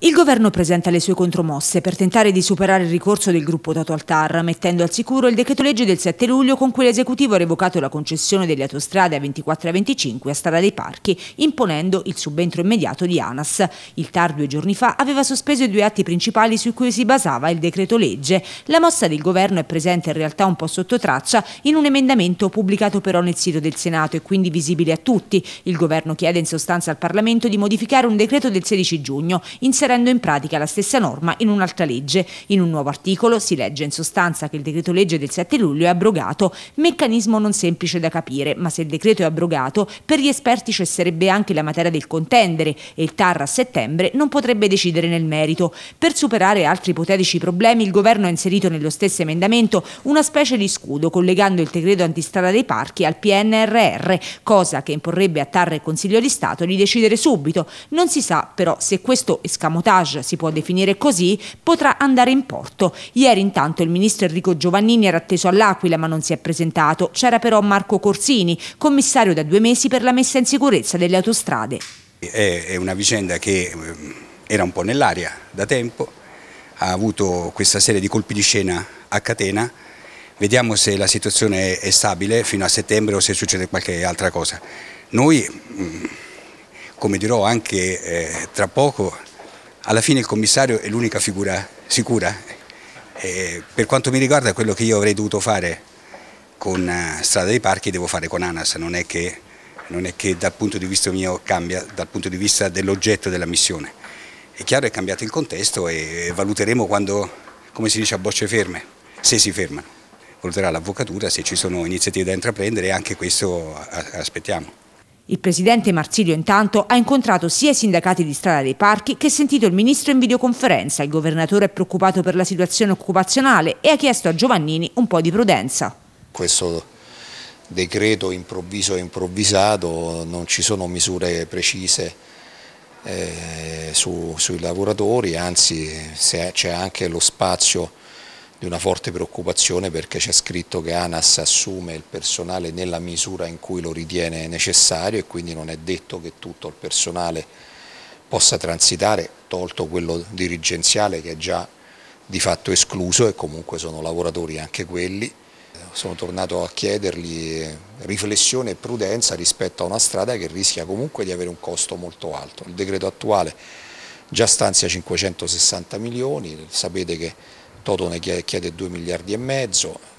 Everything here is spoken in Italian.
Il governo presenta le sue contromosse per tentare di superare il ricorso del gruppo dato al TAR, mettendo al sicuro il decreto legge del 7 luglio con cui l'esecutivo ha revocato la concessione delle autostrade A24 e 25 a Strada dei Parchi, imponendo il subentro immediato di ANAS. Il TAR due giorni fa aveva sospeso i due atti principali su cui si basava il decreto legge. La mossa del governo è presente in realtà un po' sotto traccia in un emendamento pubblicato però nel sito del Senato e quindi visibile a tutti. Il governo chiede in sostanza al Parlamento di modificare un decreto del 16 giugno in inserendo in pratica la stessa norma in un'altra legge. In un nuovo articolo si legge in sostanza che il decreto legge del 7 luglio è abrogato, meccanismo non semplice da capire, ma se il decreto è abrogato, per gli esperti cesserebbe anche la materia del contendere e il TAR a settembre non potrebbe decidere nel merito. Per superare altri ipotetici problemi, il governo ha inserito nello stesso emendamento una specie di scudo collegando il decreto antistrada dei parchi al PNRR, cosa che imporrebbe a TAR e Consiglio di Stato di decidere subito. Non si sa però se questo escamotaggio escamotage, si può definire così, potrà andare in porto. Ieri intanto il ministro Enrico Giovannini era atteso all'Aquila ma non si è presentato. C'era però Marco Corsini, commissario da due mesi per la messa in sicurezza delle autostrade. È una vicenda che ehm, era un po' nell'aria da tempo, ha avuto questa serie di colpi di scena a catena, vediamo se la situazione è stabile fino a settembre o se succede qualche altra cosa. Noi, mm, come dirò anche eh, tra poco, alla fine il commissario è l'unica figura sicura. E per quanto mi riguarda quello che io avrei dovuto fare con eh, Strada dei Parchi devo fare con ANAS, non è che, non è che dal punto di vista mio cambia, dal punto di vista dell'oggetto della missione. È chiaro è cambiato il contesto e valuteremo quando, come si dice a bocce ferme, se si fermano. Valuterà l'avvocatura, se ci sono iniziative da intraprendere e anche questo aspettiamo. Il presidente Marsilio intanto ha incontrato sia i sindacati di strada dei parchi che sentito il ministro in videoconferenza. Il governatore è preoccupato per la situazione occupazionale e ha chiesto a Giovannini un po' di prudenza. Questo decreto improvviso e improvvisato non ci sono misure precise eh, su, sui lavoratori, anzi c'è anche lo spazio di una forte preoccupazione perché c'è scritto che ANAS assume il personale nella misura in cui lo ritiene necessario e quindi non è detto che tutto il personale possa transitare, tolto quello dirigenziale che è già di fatto escluso e comunque sono lavoratori anche quelli. Sono tornato a chiedergli riflessione e prudenza rispetto a una strada che rischia comunque di avere un costo molto alto. Il decreto attuale già stanzia 560 milioni, sapete che Totone chiede 2 miliardi e mezzo,